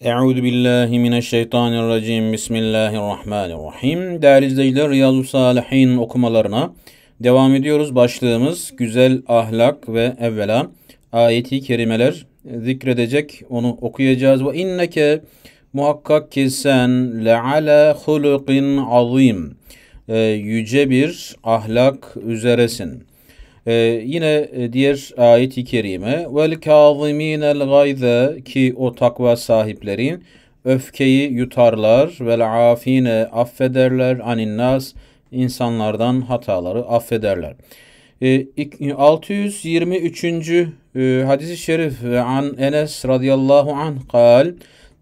Euzu billahi mineşşeytanirracim. Bismillahirrahmanirrahim. Değerli izleyiciler Riyazu Salihin okumalarına devam ediyoruz. Başlığımız güzel ahlak ve evvela ayeti kerimeler zikredecek. Onu okuyacağız. Ve inneke muhakkak ki sen leala hulukin azim. Ee, yüce bir ahlak üzeresin. Ee, yine e, diğer ayet-i kerime vel kâzimînel gayze ki o takva sahiplerin öfkeyi yutarlar vel afine affederler anin insanlardan hataları affederler. 623. Ee, e, hadis-i şerif an Enes radıyallahu an kal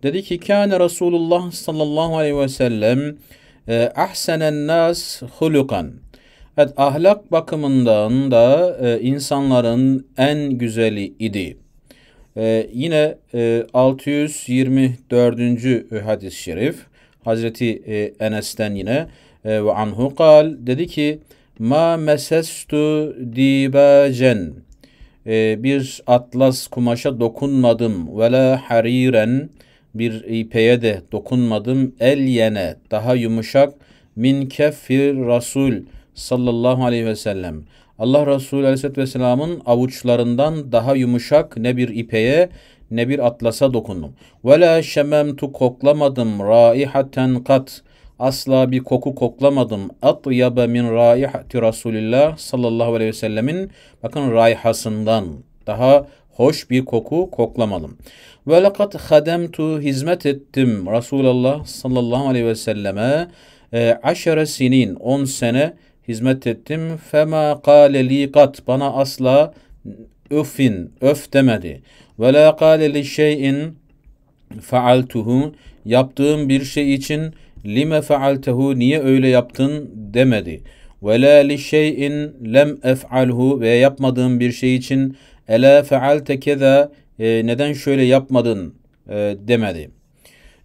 dedi ki kâne Resulullah sallallahu aleyhi ve sellem e, ahsenen nas hulukan Evet ahlak bakımından da e, insanların en güzeli idi. E, yine e, 624. hadis-i şerif Hazreti e, Enes'ten yine e, ve anhu kal dedi ki ma mesestu dibacen e, bir atlas kumaşa dokunmadım ve la hariren bir ipeye de dokunmadım el yene daha yumuşak min keffir rasul sallallahu aleyhi ve sellem Allah Resulü aleyhisselatü vesselamın avuçlarından daha yumuşak ne bir ipeye ne bir atlasa dokundum. Ve la şememtu koklamadım raihaten kat. Asla bir koku koklamadım. Atyabe min raihati Resulillah sallallahu aleyhi ve sellemin bakın raihasından daha hoş bir koku koklamadım. Ve lekat hademtu hizmet ettim Resulullah sallallahu aleyhi ve selleme. E, aşere sinin 10 sene hizmet ettim. Fema kâle li kat bana asla öfin öf demedi. Ve la kâle li şeyin faaltuhu yaptığım bir şey için lime faaltehu niye öyle yaptın demedi. Ve la li şeyin lem ef'alhu ve yapmadığım bir şey için ele faalte keza e, neden şöyle yapmadın e, demedi.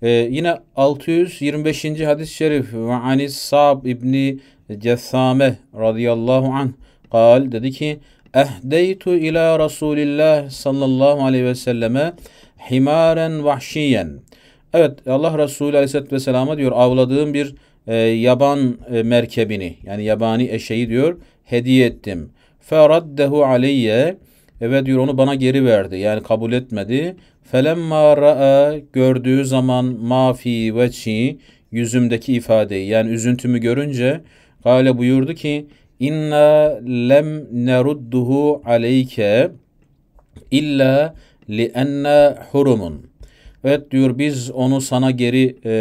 E, yine 625. hadis-i şerif ve anis Sa'b ibni Cessame radıyallahu anh kal dedi ki Ehdeytu ila Resulillah sallallahu aleyhi ve selleme himaren vahşiyen. Evet Allah Resulü aleyhisselatü vesselama diyor avladığım bir e, yaban e, merkebini yani yabani eşeği diyor hediye ettim. Feraddehu aleyye ve diyor onu bana geri verdi yani kabul etmedi. Felemma ra'a gördüğü zaman mafi veçi yüzümdeki ifadeyi yani üzüntümü görünce Kale buyurdu ki İnna lem nerudduhu aleyke illa lienne hurumun. Evet diyor biz onu sana geri e,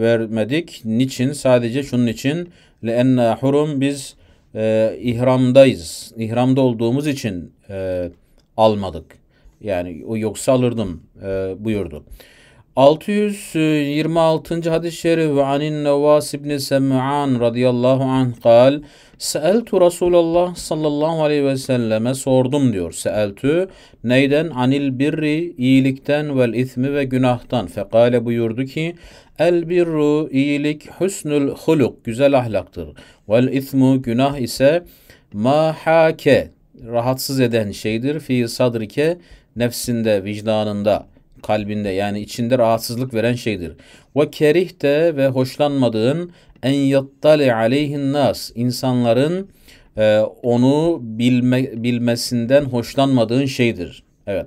vermedik. Niçin? Sadece şunun için. Lienne hurum biz e, ihramdayız. İhramda olduğumuz için e, almadık. Yani o yoksa alırdım e, buyurdu. 626. E, hadis-i şerif ve anin Nevas ibn Sem'an radıyallahu anh kal Seeltu Resulallah sallallahu aleyhi ve selleme sordum diyor. Seeltu neyden? Anil birri iyilikten vel ithmi ve günahtan. Fekale buyurdu ki El birru iyilik husnul huluk güzel ahlaktır. Vel ithmu günah ise mahake rahatsız eden şeydir fi sadrike nefsinde vicdanında.'' kalbinde yani içinde rahatsızlık veren şeydir. Ve kerihte ve hoşlanmadığın en yattali aleyhin nas insanların e, onu bilme, bilmesinden hoşlanmadığın şeydir. Evet.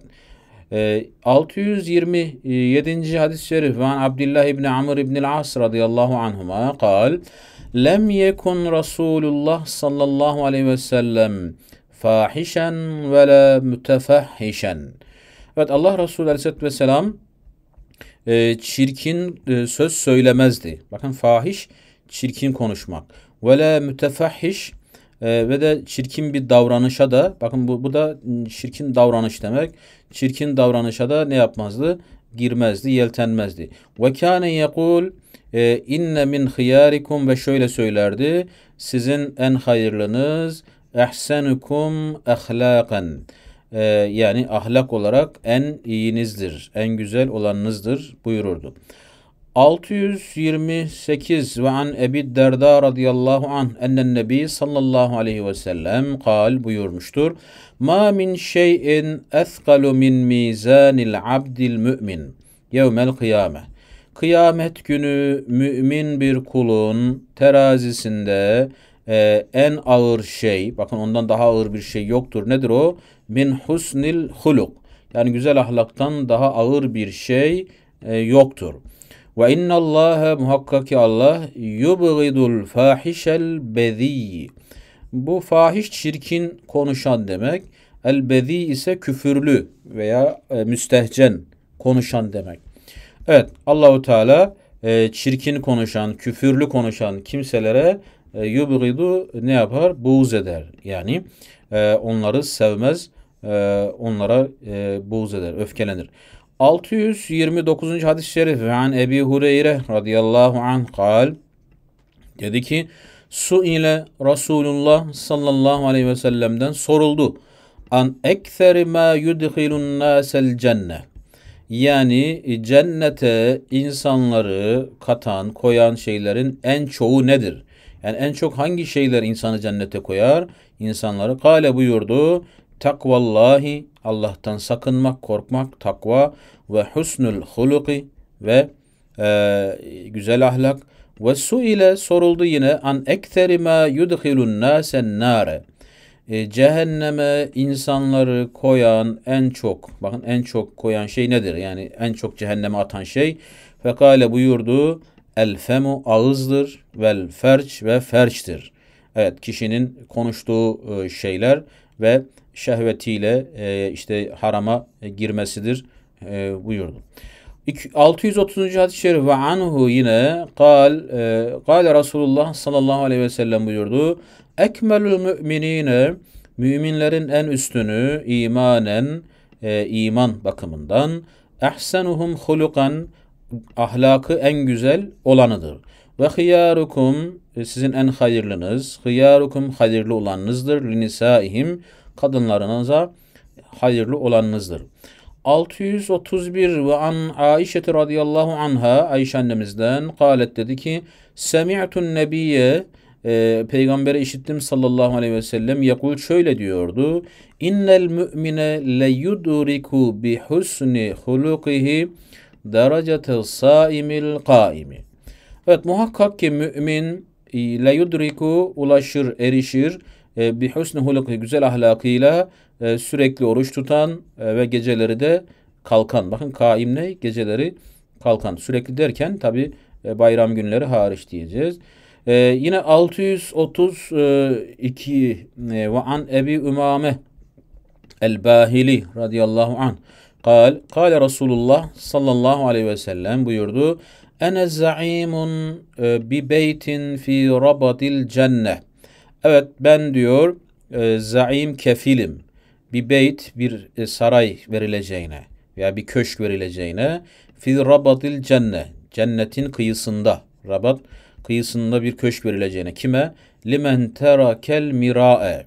E, 627. hadis-i şerif Van Abdullah İbni Amr İbni As radıyallahu anhuma kal Lem yekun Resulullah sallallahu aleyhi ve sellem fahişen ve la mütefahişen.'' Evet Allah Resulü Aleyhisselatü Vesselam e, çirkin e, söz söylemezdi. Bakın fahiş çirkin konuşmak. Ve le mütefahhiş e, ve de çirkin bir davranışa da bakın bu, bu da çirkin davranış demek. Çirkin davranışa da ne yapmazdı? Girmezdi, yeltenmezdi. Ve kâne yekûl e, inne min hıyarikum ve şöyle söylerdi. Sizin en hayırlınız ehsenukum ahlakan e, yani ahlak olarak en iyinizdir, en güzel olanınızdır buyururdu. 628 ve an Ebi Derda radıyallahu an ennen nebi sallallahu aleyhi ve sellem kal buyurmuştur. Ma min şeyin ethkalu min mizanil abdil mümin yevmel kıyame. Kıyamet günü mümin bir kulun terazisinde e, en ağır şey, bakın ondan daha ağır bir şey yoktur. Nedir o? min husnil huluk. Yani güzel ahlaktan daha ağır bir şey e, yoktur. Ve innallaha muhakkak ki Allah yubghidul fahişel bezi. Bu fahiş çirkin konuşan demek. El bezi ise küfürlü veya e, müstehcen konuşan demek. Evet Allahu Teala e, çirkin konuşan, küfürlü konuşan kimselere e, yubghidu ne yapar? Buğz eder. Yani e, onları sevmez e, onlara e, buğz eder, öfkelenir. 629. hadis-i şerif ve an Ebi Hureyre radıyallahu anh, kal dedi ki su ile Resulullah sallallahu aleyhi ve sellem'den soruldu. An ekser ma yudhilun nasel cennet. Yani cennete insanları katan, koyan şeylerin en çoğu nedir? Yani en çok hangi şeyler insanı cennete koyar? İnsanları kale buyurdu takvallahi Allah'tan sakınmak, korkmak, takva ve husnul huluki ve e, güzel ahlak ve su ile soruldu yine an ekterime ma yudhilun nasen nare e, cehenneme insanları koyan en çok bakın en çok koyan şey nedir? Yani en çok cehenneme atan şey fekale buyurdu el femu ağızdır vel ferç ve ferçtir. Evet kişinin konuştuğu e, şeyler ve şehvetiyle e, işte harama e, girmesidir e, buyurdu. 630. hadis-i şerif ve anhu yine kal e, kal Resulullah sallallahu aleyhi ve sellem buyurdu. Ekmelül müminine müminlerin en üstünü imanen e, iman bakımından ehsenuhum hulukan ahlakı en güzel olanıdır. Ve hıyarukum e, sizin en hayırlınız. Hıyarukum hayırlı olanınızdır. Linisaihim kadınlarınıza hayırlı olanınızdır. 631 ve an Aişe radıyallahu anha Ayşe annemizden kalet dedi ki Semi'tun nebiye e, peygambere işittim sallallahu aleyhi ve sellem yakul şöyle diyordu. İnnel mü'mine le bi husni hulukihi derecete saimil kaimi. Evet muhakkak ki mümin le yudriku ulaşır, erişir e, bir husn-i güzel ahlakıyla e, sürekli oruç tutan e, ve geceleri de kalkan. Bakın kaim ne? Geceleri kalkan. Sürekli derken tabi bayram günleri hariç diyeceğiz. yine 632 ve an Ebi Ümame el-Bahili radıyallahu an. قال قال Resulullah sallallahu aleyhi ve sellem buyurdu. Ene zaimun e, bi beytin fi rabadil cenne. Evet ben diyor e, zaim kefilim. Bir beyt bir e, saray verileceğine veya bir köşk verileceğine fi rabadil cenne. Cennetin kıyısında. Rabat kıyısında bir köşk verileceğine. Kime? Limen terakel mirae.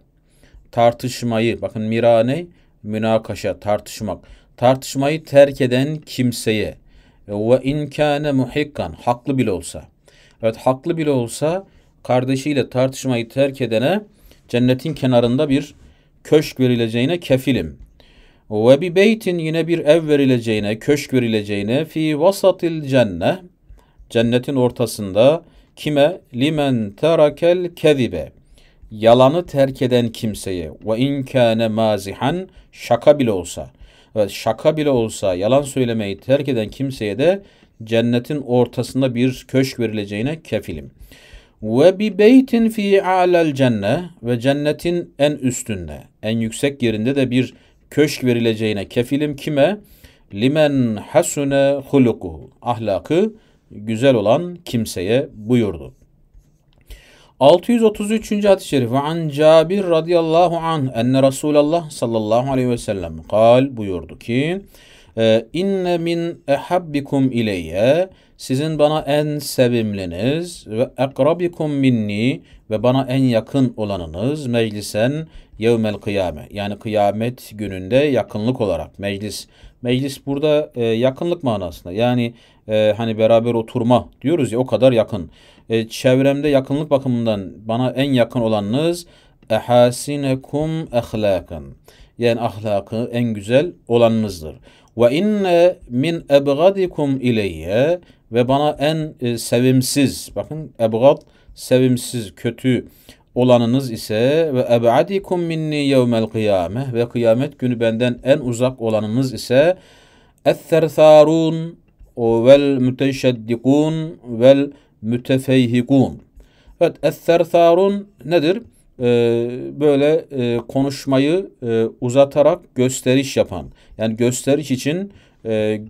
Tartışmayı. Bakın mira ne? Münakaşa, tartışmak. Tartışmayı terk eden kimseye ve in muhikkan. Haklı bile olsa. Evet haklı bile olsa kardeşiyle tartışmayı terk edene cennetin kenarında bir köşk verileceğine kefilim. Ve bir beytin yine bir ev verileceğine, köşk verileceğine fi vasatil cenne cennetin ortasında kime limen terakel kezibe yalanı terk eden kimseye ve inkâne mazihan şaka bile olsa Evet, şaka bile olsa yalan söylemeyi terk eden kimseye de cennetin ortasında bir köşk verileceğine kefilim. Ve bi beytin fi a'lel cenne ve cennetin en üstünde, en yüksek yerinde de bir köşk verileceğine kefilim kime? Limen hasune huluku. Ahlakı güzel olan kimseye buyurdu. 633. hadis-i şerif an Cabir radıyallahu an enne Resulallah sallallahu aleyhi ve sellem kal buyurdu ki e, inne min ehabbikum ileyye sizin bana en sevimliniz ve akrabikum minni ve bana en yakın olanınız meclisen yevmel kıyame yani kıyamet gününde yakınlık olarak meclis Meclis burada e, yakınlık manasında. Yani e, hani beraber oturma diyoruz ya o kadar yakın. E, çevremde yakınlık bakımından bana en yakın olanınız ehasinekum ahlakan Yani ahlakı en güzel olanınızdır. Ve inne min ebgadikum ileyye ve bana en e, sevimsiz bakın ebgad sevimsiz kötü olanınız ise ve eb'adikum minni yevmel kıyame ve kıyamet günü benden en uzak olanınız ise essersarun vel müteşeddikun vel mütefeyhikun. Evet essersarun nedir? Ee, böyle e, konuşmayı e, uzatarak gösteriş yapan. Yani gösteriş için e,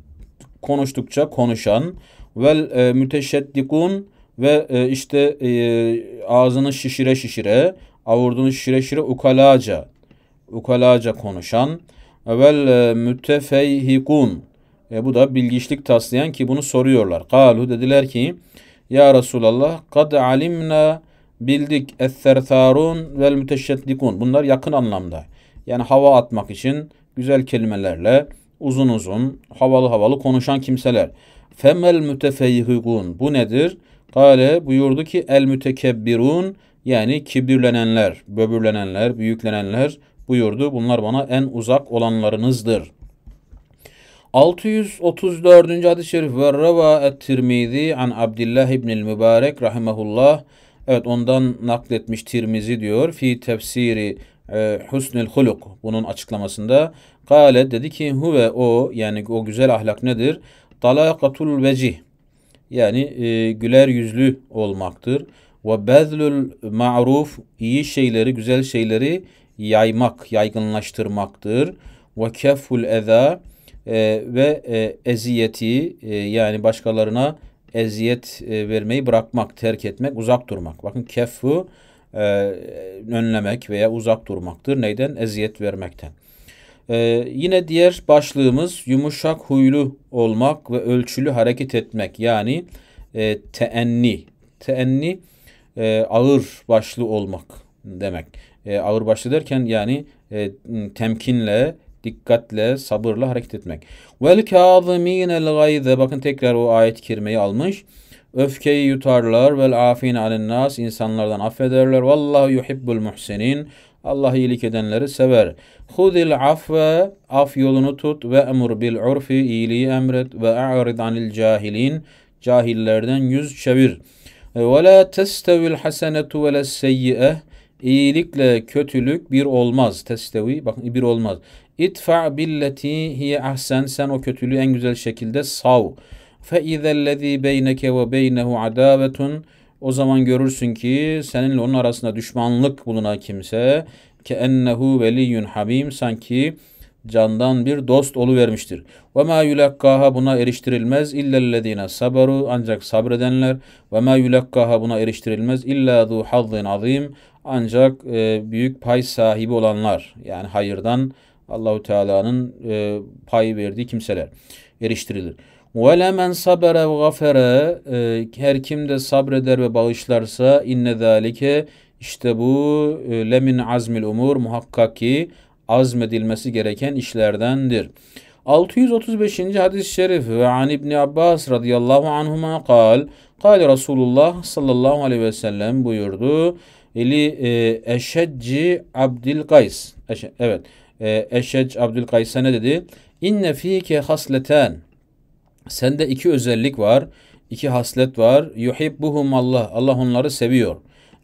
konuştukça konuşan. Vel e, müteşeddikun ve e, işte e, ağzını şişire şişire, avurdunu şişire şişire ukalaca, ukalaca konuşan vel e, mütefeyhikun. E, bu da bilgiçlik taslayan ki bunu soruyorlar. Kalu dediler ki ya Resulallah kad alimna bildik essertarun vel müteşeddikun. Bunlar yakın anlamda. Yani hava atmak için güzel kelimelerle uzun uzun havalı havalı konuşan kimseler. Femel mütefeyhikun. Bu nedir? Kale buyurdu ki el mütekebbirun yani kibirlenenler, böbürlenenler, büyüklenenler buyurdu. Bunlar bana en uzak olanlarınızdır. 634. hadis-i şerif ve reva et-Tirmizi an Abdullah ibn'l Mübarek rahimehullah. Evet ondan nakletmiş Tirmizi diyor fi tefsiri e, Husnül Huluk bunun açıklamasında kale dedi ki huve o yani o güzel ahlak nedir? talaqatul vecih yani e, güler yüzlü olmaktır. Ve bezlül ma'ruf iyi şeyleri, güzel şeyleri yaymak, yaygınlaştırmaktır. Ve kefful eza e, ve e, eziyeti e, yani başkalarına eziyet e, vermeyi bırakmak, terk etmek, uzak durmak. Bakın kefu e, önlemek veya uzak durmaktır. Neyden? Eziyet vermekten. Ee, yine diğer başlığımız yumuşak huylu olmak ve ölçülü hareket etmek yani e, teenni. Teenni e, ağır başlı olmak demek. E, ağır başlı derken yani e, temkinle, dikkatle, sabırla hareket etmek. Vel kâzimînel gayze. Bakın tekrar o ayet-i almış. Öfkeyi yutarlar. Vel afin alennâs. insanlardan affederler. Vallahu yuhibbul muhsinin. Allah iyilik edenleri sever. af ve af yolunu tut ve emur bil urfi, iyiliği emret ve a'rid anil cahilin, cahillerden yüz çevir. Ve la testevil hasenetu ve la seyyi'eh, iyilikle kötülük bir olmaz. Testevi, bakın bir olmaz. İtfa billeti hiye ahsen, sen o kötülüğü en güzel şekilde sav. Fe izellezî beyneke ve beynehu adavetun, o zaman görürsün ki seninle onun arasında düşmanlık bulunan kimse ke ennehu veliyyun habim sanki candan bir dost olu vermiştir. Ve ma yulakkaha buna eriştirilmez illellezine sabaru ancak sabredenler ve ma yulakkaha buna eriştirilmez illa zu hazzin azim ancak e, büyük pay sahibi olanlar yani hayırdan Allahu Teala'nın e, pay verdiği kimseler eriştirilir. Ve lemen sabere ve gafere e, her kim de sabreder ve bağışlarsa inne zalike işte bu e, lemin azmil umur muhakkak ki azmedilmesi gereken işlerdendir. 635. hadis-i şerif ve an İbni Abbas radıyallahu anhuma kal kal Resulullah sallallahu aleyhi ve sellem buyurdu. Eli e, Eşecci Abdil evet. E, Eşec Abdül Kays'a ne dedi? İnne fike hasleten Sende iki özellik var, iki haslet var. Yuhibbuhum Allah. Allah onları seviyor.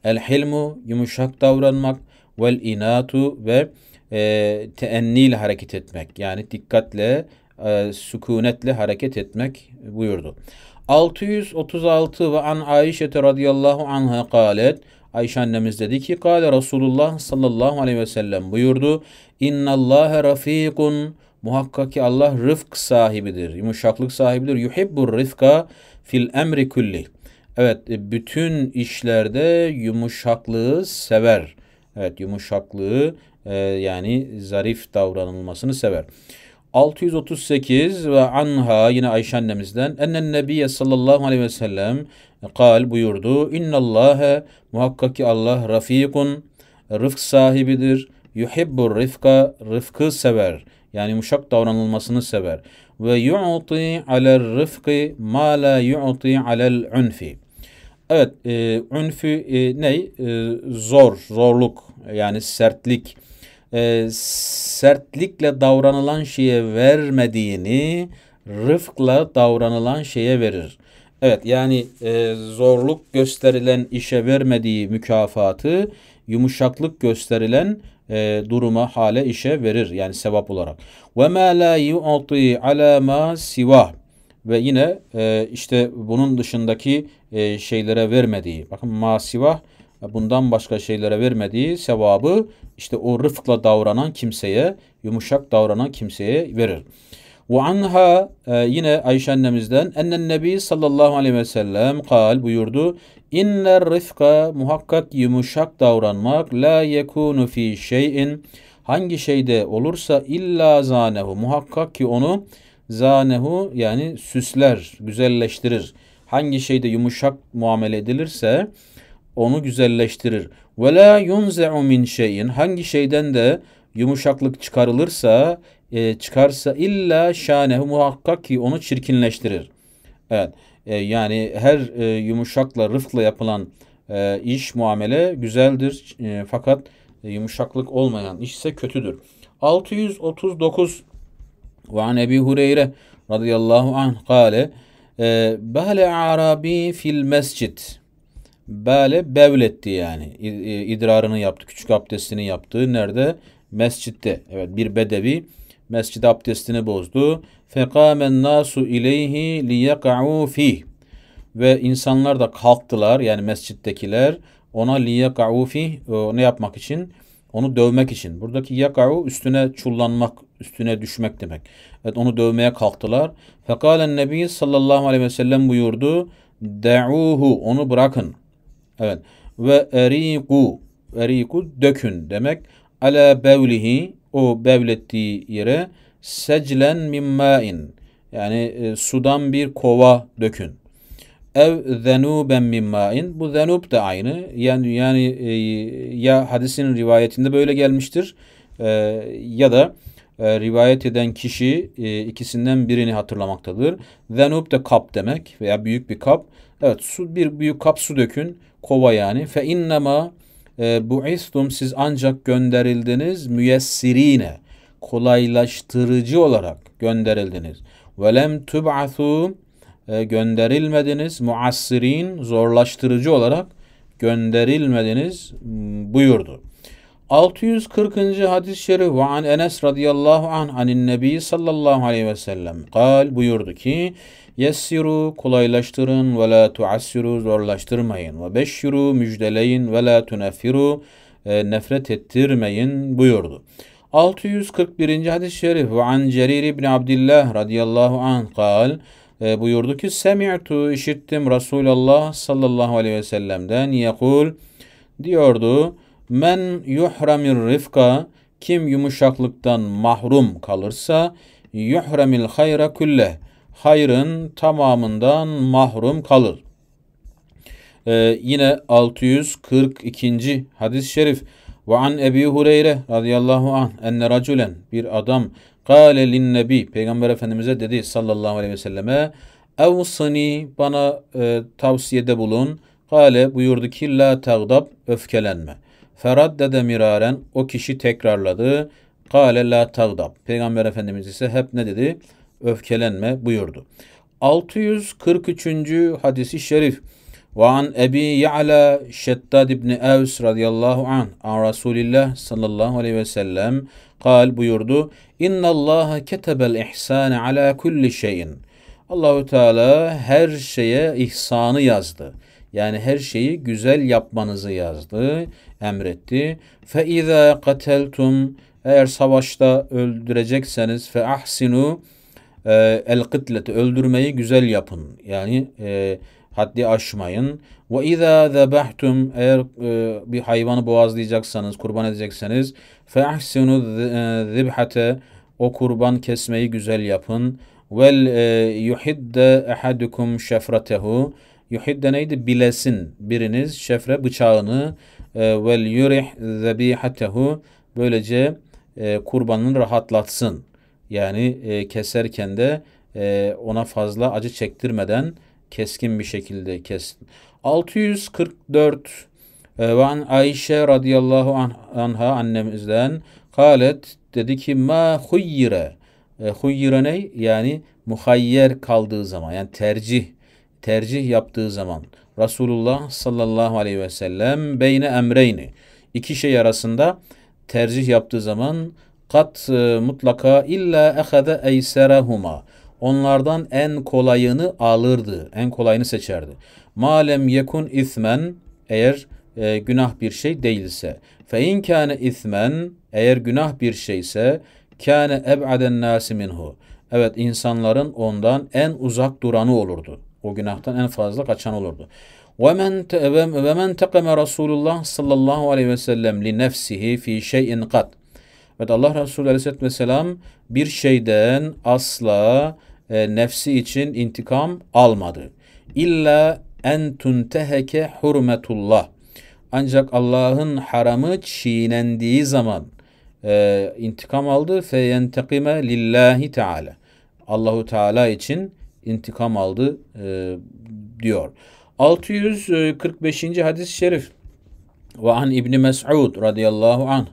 El hilmu yumuşak davranmak vel inatu ve e, teenniyle hareket etmek. Yani dikkatle, e, sükunetle hareket etmek buyurdu. 636 ve an Ayşe radıyallahu anha kalet Ayşe annemiz dedi ki kale Resulullah sallallahu aleyhi ve sellem buyurdu. İnnallâhe rafikun Muhakkak ki Allah rıfk sahibidir, yumuşaklık sahibidir. Yuhibbur rıfka fil emri kulli. Evet, e, bütün işlerde yumuşaklığı sever. Evet, yumuşaklığı e, yani zarif davranılmasını sever. 638 ve anha yine Ayşe annemizden ennen nebiye sallallahu aleyhi ve sellem kal buyurdu. İnnallâhe muhakkak ki Allah rafikun rıfk sahibidir yuhibbur rifka rıfkı sever. Yani yumuşak davranılmasını sever. Ve yu'ti alel rıfkı ma la yu'ti alel unfi. Evet, e, ünfü e, ne? E, zor, zorluk yani sertlik. E, sertlikle davranılan şeye vermediğini rıfkla davranılan şeye verir. Evet yani e, zorluk gösterilen işe vermediği mükafatı yumuşaklık gösterilen e, duruma, hale, işe verir yani sevap olarak. Ve ma la yu'ti ala ma siva ve yine e, işte bunun dışındaki e, şeylere vermediği. Bakın ma siva bundan başka şeylere vermediği sevabı işte o rıfkla davranan kimseye, yumuşak davranan kimseye verir. Ve anha e, yine Ayşe annemizden ennen nebi sallallahu aleyhi ve sellem kal buyurdu. İnner rifka muhakkak yumuşak davranmak la yekunu fi şeyin hangi şeyde olursa illa zanehu muhakkak ki onu zanehu yani süsler, güzelleştirir. Hangi şeyde yumuşak muamele edilirse onu güzelleştirir. Ve la yunze'u min şeyin hangi şeyden de yumuşaklık çıkarılırsa e, çıkarsa illa şanehu muhakkak ki onu çirkinleştirir. Evet. E, yani her e, yumuşakla, rıfkla yapılan e, iş, muamele güzeldir. E, fakat e, yumuşaklık olmayan iş ise kötüdür. 639 ve an Ebi Hureyre radıyallahu anh kale e, Bale arabi fil mescid Bale bevletti yani e, idrarını yaptı küçük abdestini yaptı nerede mescitte evet bir bedevi Mescid abdestini bozdu. Fekamen nasu ileyhi liyeka'u fih. Ve insanlar da kalktılar yani mescittekiler ona liyeka'u e, fih ne yapmak için? Onu dövmek için. Buradaki yaka'u üstüne çullanmak, üstüne düşmek demek. Evet onu dövmeye kalktılar. Fekalen nebi sallallahu aleyhi ve sellem buyurdu. De'uhu onu bırakın. Evet. Ve eriku eriku dökün demek. Ala bevlihi o bevlettiği yere seclen mimmâin yani e, sudan bir kova dökün. Ev zenuben mimmâin bu zenub da aynı yani yani e, ya hadisin rivayetinde böyle gelmiştir e, ya da e, rivayet eden kişi e, ikisinden birini hatırlamaktadır. Zenub da kap demek veya büyük bir kap. Evet su bir büyük kap su dökün kova yani fe innema ee, buistum siz ancak gönderildiniz müyessirine kolaylaştırıcı olarak gönderildiniz. Ve lem tub'athu e, gönderilmediniz muassirin zorlaştırıcı olarak gönderilmediniz mm, buyurdu. 640. hadis-i şerif ve an Enes radıyallahu anh anin nebi sallallahu aleyhi ve sellem kal buyurdu ki Yessiru kolaylaştırın ve la tuassiru zorlaştırmayın ve beşşiru müjdeleyin ve la tuneffiru e, nefret ettirmeyin buyurdu. 641. hadis-i şerif ve an Cerir İbni Abdillah radıyallahu anh kal e, buyurdu ki Semi'tu işittim Resulallah sallallahu aleyhi ve sellem'den yekul diyordu men yuhramir rifka kim yumuşaklıktan mahrum kalırsa yuhramil hayra külleh hayrın tamamından mahrum kalır. Ee, yine 642. hadis-i şerif ve an Ebi Hureyre radıyallahu anh enne raculen bir adam kâle linnebi peygamber efendimize dedi sallallahu aleyhi ve selleme evsani bana e, tavsiyede bulun kâle buyurdu ki la tagdab öfkelenme feraddede miraren o kişi tekrarladı kâle la tagdab peygamber efendimiz ise hep ne dedi öfkelenme buyurdu. 643. hadisi şerif وعن أبي يعلى شداد بن أوس رضي الله عنه عن رسول الله صلى الله عليه وسلم قال buyurdu إن الله كتب الإحسان على كل شيء Allahu Teala her şeye ihsanı yazdı. Yani her şeyi güzel yapmanızı yazdı, emretti. Fe iza kateltum eğer savaşta öldürecekseniz fe ahsinu e, el kıtleti öldürmeyi güzel yapın. Yani e, haddi aşmayın. Ve izâ zebehtum eğer e, bir hayvanı boğazlayacaksanız, kurban edecekseniz fe ahsinu e, o kurban kesmeyi güzel yapın. Vel e, yuhidde ehadukum şefratehu yuhidde neydi? Bilesin biriniz şefre bıçağını e, vel yurih zebihatehu böylece e, kurbanını rahatlatsın. Yani e, keserken de e, ona fazla acı çektirmeden keskin bir şekilde kesin. 644 ve Ayşe radıyallahu anha annemizden kalet dedi ki ma huyyire e, huyyire ne? Yani muhayyer kaldığı zaman yani tercih tercih yaptığı zaman Resulullah sallallahu aleyhi ve sellem beyne emreyni iki şey arasında tercih yaptığı zaman kat e, mutlaka illa ehade eyserahuma. Onlardan en kolayını alırdı. En kolayını seçerdi. Malem yekun ismen eğer e, günah bir şey değilse. Fe in kâne ismen eğer günah bir şeyse kâne eb'aden nâsi minhu. Evet insanların ondan en uzak duranı olurdu. O günahtan en fazla kaçan olurdu. وَمَنْ وَمَنْ تَقَمَ رَسُولُ اللّٰهِ sallallahu aleyhi ve sellem li nefsihi fi şeyin قَدْ Evet Allah Resulü Aleyhisselatü Vesselam bir şeyden asla e, nefsi için intikam almadı. İlla en tunteheke hurmetullah. Ancak Allah'ın haramı çiğnendiği zaman e, intikam aldı. Feyentekime lillahi teala. Allahu Teala için intikam aldı e, diyor. 645. E, hadis-i şerif. Ve an İbni Mes'ud radıyallahu anh.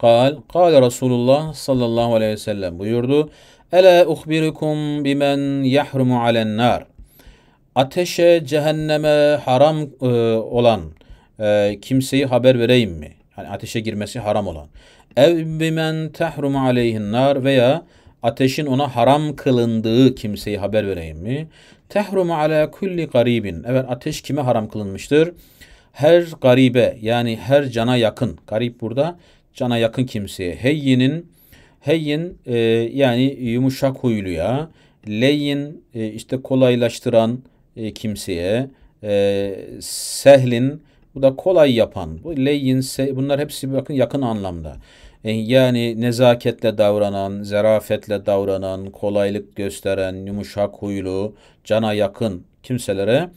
Kal, kal Resulullah sallallahu aleyhi ve sellem buyurdu. Ele uhbirukum bimen yahrumu alen nar. Ateşe, cehenneme haram e, olan e, kimseyi haber vereyim mi? Yani ateşe girmesi haram olan. Ev bimen tahrumu aleyhin nar veya ateşin ona haram kılındığı kimseyi haber vereyim mi? Tehrumu ala kulli garibin. Evet ateş kime haram kılınmıştır? Her garibe yani her cana yakın. Garip burada cana yakın kimseye. Heyyin heyyin e, yani yumuşak huyluya, leyin e, işte kolaylaştıran e, kimseye, e, sehlin bu da kolay yapan. Bu leyin se, bunlar hepsi bakın yakın anlamda. E, yani nezaketle davranan, zarafetle davranan, kolaylık gösteren, yumuşak huylu, cana yakın kimselere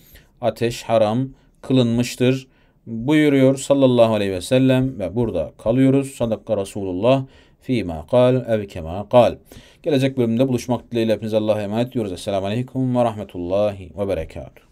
ateş haram kılınmıştır buyuruyor sallallahu aleyhi ve sellem ve burada kalıyoruz. Sadakka Resulullah fîmâ kal ev kemâ kal. Gelecek bölümde buluşmak dileğiyle hepinize Allah'a emanet ediyoruz. Esselamu aleyküm ve rahmetullahi ve berekatuhu.